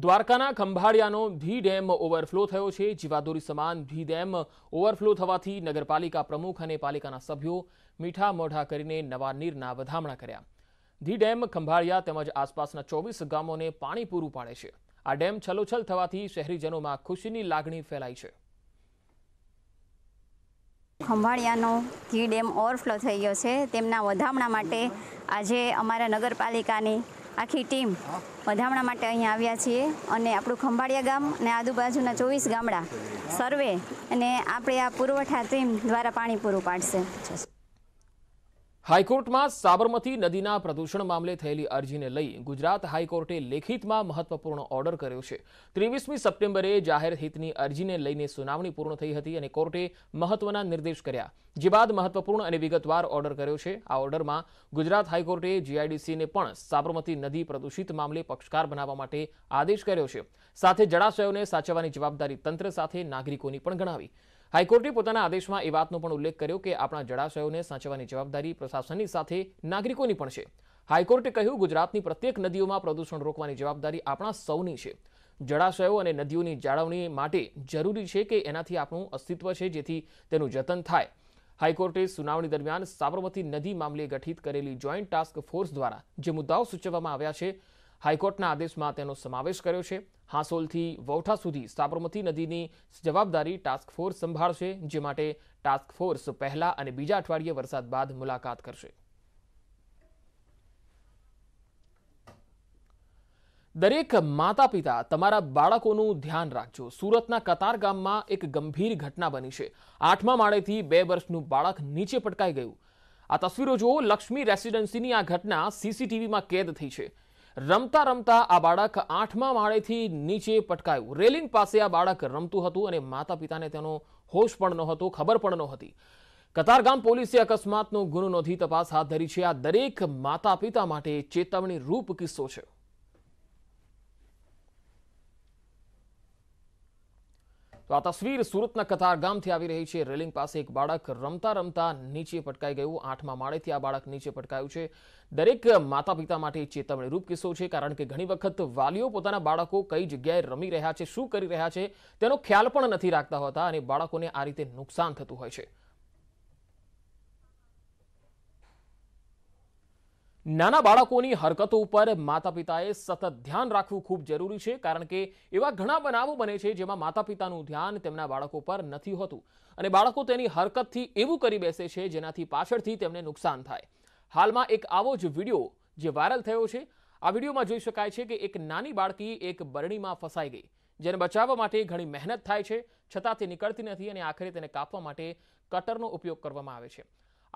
દ્વારકાના ખંભાળિયાનો the dam overflow થયો છે જીવાદોરી સમાન ધી ડેમ ઓવરફ્લો થવાથી નગરપાલિકા પ્રમુખ અને પાલિકાના સભ્યો મીઠા મોઢા કરીને નવા નીરના વધામણા કર્યા ધી ડેમ ખંભાળિયા તેમજ આસપાસના ચોવીસ ગામોને પાણી પૂરું પાડે છે આ ડેમ છલોછલ થવાથી શહેરીજનોમાં ખુશીની લાગણી ફેલાઈ છે ખંભાળિયાનો ધી ડેમ ઓવરફ્લો થઈ ગયો છે તેમના વધામણા માટે આજે અમારા નગરપાલિકાની આખી ટીમ વધામણા માટે અહીંયા આવ્યા છીએ અને આપણું ખંભાળિયા ગામ અને આજુબાજુના ચોવીસ ગામડા સર્વે અને આપણે આ પુરવઠા ટીમ દ્વારા પાણી પૂરું પાડશે હાઈકોર્ટમાં સાબરમતી નદીના પ્રદૂષણ મામલે થયેલી અરજીને લઈ ગુજરાત હાઈકોર્ટે લેખિતમાં મહત્વપૂર્ણ ઓર્ડર કર્યો છે ત્રેવીસમી સપ્ટેમ્બરે જાહેર હિતની અરજીને લઈને સુનાવણી પૂર્ણ થઈ હતી અને કોર્ટે મહત્વના નિર્દેશ કર્યા જે બાદ મહત્વપૂર્ણ અને વિગતવાર ઓર્ડર કર્યો છે આ ઓર્ડરમાં ગુજરાત હાઈકોર્ટે જીઆઈડીસીને પણ સાબરમતી નદી પ્રદૂષિત મામલે પક્ષકાર બનાવવા માટે આદેશ કર્યો છે સાથે જળાશયોને સાચવવાની જવાબદારી તંત્ર સાથે નાગરિકોની પણ ગણાવી હાઈકોર્ટે પોતાના આદેશમાં એ વાતનો પણ ઉલ્લેખ કર્યો કે આપણા જળાશયોને સાચવવાની જવાબદારી પ્રશાસનની સાથે નાગરિકોની પણ છે હાઈકોર્ટે કહ્યું ગુજરાતની પ્રત્યેક નદીઓમાં પ્રદૂષણ રોકવાની જવાબદારી આપણા સૌની છે જળાશયો અને નદીઓની જાળવણી માટે જરૂરી છે કે એનાથી આપણું અસ્તિત્વ છે જેથી તેનું જતન થાય હાઈકોર્ટે સુનાવણી દરમિયાન સાબરમતી નદી મામલે ગઠિત કરેલી જોઈન્ટ ટાસ્ક ફોર્સ દ્વારા જે મુદ્દાઓ સૂચવવામાં આવ્યા છે હાઈકોર્ટના આદેશમાં તેનો સમાવેશ કર્યો છે હાંસોલથી વૌઠા સુધી સાબરમતી નદીની જવાબદારી ટાસ્ક સંભાળશે જે માટે ટાસ્ક પહેલા અને બીજા અઠવાડિયે વરસાદ બાદ મુલાકાત કરશે દરેક માતા પિતા તમારા બાળકોનું ધ્યાન રાખજો સુરતના કતાર ગામમાં એક ગંભીર ઘટના બની છે આઠમા માળેથી બે વર્ષનું બાળક નીચે પટકાઈ ગયું આ તસવીરો જુઓ લક્ષ્મી રેસિડેન્સીની આ ઘટના સીસીટીવીમાં કેદ થઈ છે રમતા રમતા આ બાળક આઠમા માળેથી નીચે પટકાયું રેલિંગ પાસે આ બાળક રમતું હતું અને માતા પિતાને તેનો હોશ પણ નહોતો ખબર પણ નહોતી કતારગામ પોલીસે અકસ્માતનો ગુનો નોંધી તપાસ હાથ ધરી છે આ દરેક માતા પિતા માટે ચેતવણી રૂપ કિસ્સો છે તો આ તસવીર સુરતના કતારગામથી આવી રહી છે રેલિંગ પાસે એક બાળક રમતા રમતા નીચે પટકાઈ ગયું આઠમા માળેથી આ બાળક નીચે પટકાયું છે દરેક માતા પિતા માટે ચેતવણીરૂપ કિસ્સો છે કારણ કે ઘણી વખત વાલીઓ પોતાના બાળકો કઈ જગ્યાએ રમી રહ્યા છે શું કરી રહ્યા છે તેનો ખ્યાલ પણ નથી રાખતા હોતા અને બાળકોને આ રીતે નુકસાન થતું હોય છે નાના બાળકોની હરકતો ઉપર માતા પિતાએ સતત ધ્યાન રાખવું ખૂબ જરૂરી છે કારણ કે એવા ઘણા બનાવો બને છે જેમાં માતા પિતાનું ધ્યાન તેમના બાળકો પર નથી હોતું અને બાળકો તેની હરકતથી એવું કરી બેસે છે જેનાથી પાછળથી તેમને નુકસાન થાય હાલમાં એક આવો જ વિડીયો જે વાયરલ થયો છે આ વિડીયોમાં જોઈ શકાય છે કે એક નાની બાળકી એક બરણીમાં ફસાઈ ગઈ જેને બચાવવા માટે ઘણી મહેનત થાય છે છતાં તે નીકળતી નથી અને આખરે તેને કાપવા માટે કટરનો ઉપયોગ કરવામાં આવે છે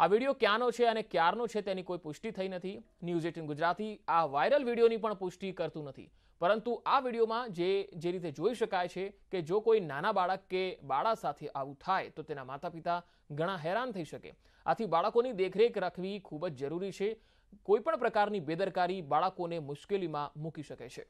આ વિડીયો ક્યાંનો છે અને ક્યારનો છે તેની કોઈ પુષ્ટિ થઈ નથી ન્યૂઝ એટીન ગુજરાતી આ વાયરલ વિડીયોની પણ પુષ્ટિ કરતું નથી પરંતુ આ વિડીયોમાં જે જે રીતે જોઈ શકાય છે કે જો કોઈ નાના બાળક કે બાળા સાથે આવું થાય તો તેના માતા પિતા ઘણા હેરાન થઈ શકે આથી બાળકોની દેખરેખ રાખવી ખૂબ જ જરૂરી છે કોઈપણ પ્રકારની બેદરકારી બાળકોને મુશ્કેલીમાં મૂકી શકે છે